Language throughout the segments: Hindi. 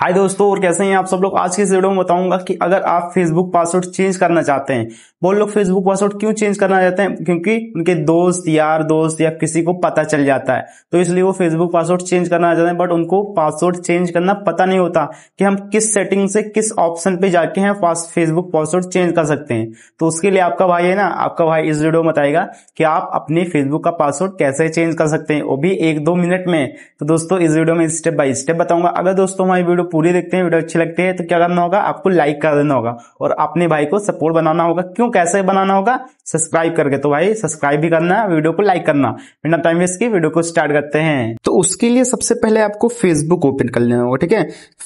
हाय दोस्तों और कैसे हैं आप सब लोग आज की इस वीडियो में बताऊंगा कि अगर आप फेसबुक पासवर्ड चेंज करना चाहते हैं वो लोग फेसबुक पासवर्ड क्यों चेंज करना चाहते हैं क्योंकि उनके दोस्त यार दोस्त या किसी को पता चल जाता है तो इसलिए वो फेसबुक पासवर्ड चेंज करना चाहते हैं बट उनको पासवर्ड चेंज करना पता नहीं होता कि हम किस सेटिंग से किस ऑप्शन पे जाके हम फेसबुक पासवर्ड चेंज कर सकते हैं तो उसके लिए आपका भाई है ना आपका भाई इस वीडियो में बताएगा कि आप अपने फेसबुक का पासवर्ड कैसे चेंज कर सकते हैं वो भी एक दो मिनट में तो दोस्तों इस वीडियो में स्टेप बाय स्टेप बताऊंगा अगर दोस्तों हमारी वीडियो पूरी देखते हैं वीडियो अच्छी लगती है तो क्या करना होगा आपको लाइक कर देना होगा और अपने भाई को सपोर्ट बनाना होगा क्यों कैसे बनाना होगा सब्सक्राइब करके तो भाई सब्सक्राइब भी करना है वीडियो को लाइक करना बिना टाइम वेस्ट की वीडियो को स्टार्ट करते हैं तो उसके लिए सबसे पहले आपको फेसबुक ओपन कर लेना होगा ठीक है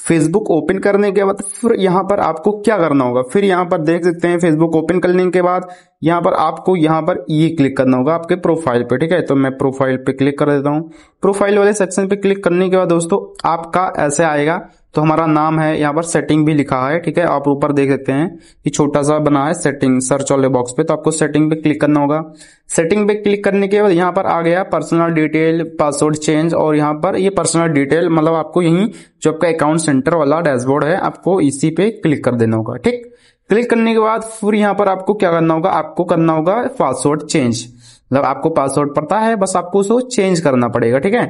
फेसबुक ओपन करने के बाद फिर यहाँ पर आपको क्या करना होगा फिर यहाँ पर देख सकते हैं फेसबुक ओपन करने के बाद यहाँ पर आपको यहाँ पर ये e क्लिक करना होगा आपके प्रोफाइल पे ठीक है तो मैं प्रोफाइल पे क्लिक कर देता हूँ प्रोफाइल वाले सेक्शन पे क्लिक करने के बाद दोस्तों आपका ऐसे आएगा तो हमारा नाम है यहाँ पर सेटिंग भी लिखा है ठीक है आप ऊपर देख सकते हैं कि छोटा सा बना है सेटिंग सर्च वाले बॉक्स पे तो आपको सेटिंग पे क्लिक करना होगा सेटिंग पे क्लिक करने के बाद यहाँ पर आ गया पर्सनल डिटेल पासवर्ड चेंज और यहाँ पर ये पर्सनल डिटेल मतलब आपको यही जो आपका अकाउंट सेंटर वाला डैशबोर्ड है आपको इसी पे क्लिक कर देना होगा ठीक क्लिक करने के बाद फिर यहाँ पर आपको क्या करना होगा आपको करना होगा पासवर्ड चेंज मतलब आपको पासवर्ड पता है बस आपको उसको चेंज करना पड़ेगा ठीक है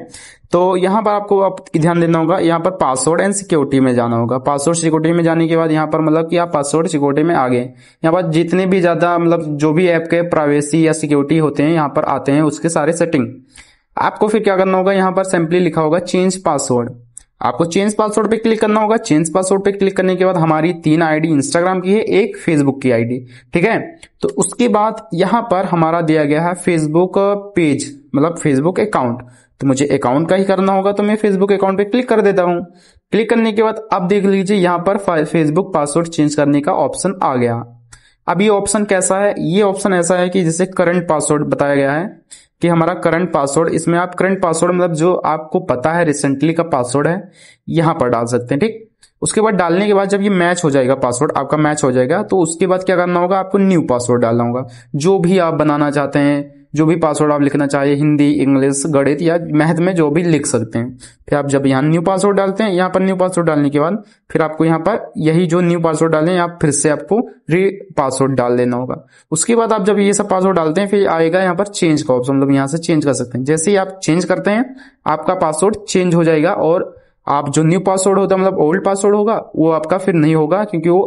तो यहाँ पर आपको आप ध्यान देना होगा यहाँ पर पासवर्ड एंड सिक्योरिटी में जाना होगा पासवर्ड सिक्योरिटी में जाने के बाद यहाँ पर मतलब कि आप पासवर्ड सिक्योरिटी में आ गए यहाँ पर जितने भी ज्यादा मतलब जो भी ऐप के प्राइवेसी या सिक्योरिटी होते हैं यहाँ पर आते हैं उसके सारे सेटिंग आपको फिर क्या करना होगा यहाँ पर सिंपली लिखा होगा चेंज पासवर्ड आपको चेंज पासवर्ड पे क्लिक करना होगा चेंज पासवर्ड पे क्लिक करने के बाद हमारी तीन आईडी इंस्टाग्राम की है एक फेसबुक की आईडी ठीक है तो उसके बाद यहां पर हमारा दिया गया है फेसबुक पेज मतलब फेसबुक अकाउंट तो मुझे अकाउंट का ही करना होगा तो मैं फेसबुक अकाउंट पे क्लिक कर देता हूं क्लिक करने के बाद अब देख लीजिए यहां पर फेसबुक पासवर्ड चेंज करने का ऑप्शन आ गया अब ये ऑप्शन कैसा है ये ऑप्शन ऐसा है कि जैसे करंट पासवर्ड बताया गया है कि हमारा करंट पासवर्ड इसमें आप करंट पासवर्ड मतलब जो आपको पता है रिसेंटली का पासवर्ड है यहां पर डाल सकते हैं ठीक उसके बाद डालने के बाद जब ये मैच हो जाएगा पासवर्ड आपका मैच हो जाएगा तो उसके बाद क्या करना होगा आपको न्यू पासवर्ड डालना होगा जो भी आप बनाना चाहते हैं जो भी पासवर्ड आप लिखना चाहिए हिंदी इंग्लिश गणित या मैथ में जो भी लिख सकते हैं फिर आप जब यहाँ न्यू पासवर्ड डालते हैं यहाँ पर न्यू पासवर्ड डालने के बाद फिर आपको यहाँ पर यही जो न्यू पासवर्ड डालें आप फिर से आपको री पासवर्ड डाल देना होगा उसके बाद आप जब ये सब पासवर्ड डालते हैं फिर आएगा यहाँ पर चेंज का ऑप्शन मतलब यहाँ से चेंज कर सकते हैं जैसे ही आप चेंज करते हैं आपका पासवर्ड चेंज हो जाएगा और आप जो न्यू पासवर्ड होता है मतलब ओल्ड पासवर्ड होगा वो आपका फिर नहीं होगा क्योंकि वो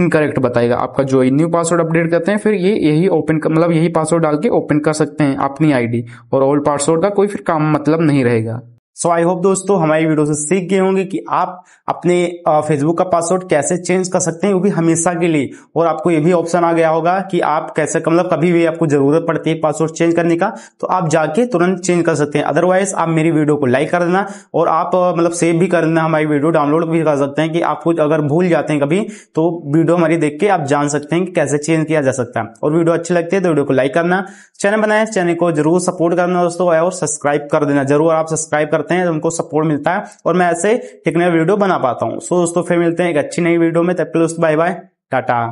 इनकरेक्ट बताएगा आपका जो न्यू पासवर्ड अपडेट करते हैं फिर ये यही ओपन मतलब यही पासवर्ड डाल के ओपन कर सकते हैं अपनी आईडी और ओल्ड पासवर्ड का कोई फिर काम मतलब नहीं रहेगा सो आई होप दोस्तों हमारी वीडियो से सीख गए होंगे कि आप अपने फेसबुक का पासवर्ड कैसे चेंज कर सकते हैं वो भी हमेशा के लिए और आपको ये भी ऑप्शन आ गया होगा कि आप कैसे मतलब कभी भी आपको जरूरत पड़ती है पासवर्ड चेंज करने का तो आप जाके तुरंत चेंज कर सकते हैं अदरवाइज आप मेरी वीडियो को लाइक कर देना और आप मतलब सेव भी कर देना हमारी वीडियो डाउनलोड भी कर सकते हैं कि आप कुछ अगर भूल जाते हैं कभी तो वीडियो हमारी देख के आप जान सकते हैं कि कैसे चेंज किया जा सकता है और वीडियो अच्छी लगती है तो वीडियो को लाइक करना चैनल बनाए चैनल को जरूर सपोर्ट करना दोस्तों और सब्सक्राइब कर देना जरूर आप सब्सक्राइब करते करते हैं तो उनको सपोर्ट मिलता है और मैं ऐसे टेक्निकल वीडियो बना पाता हूँ सो दोस्तों फिर मिलते हैं एक अच्छी नई वीडियो में तब तक बाय बाय टाटा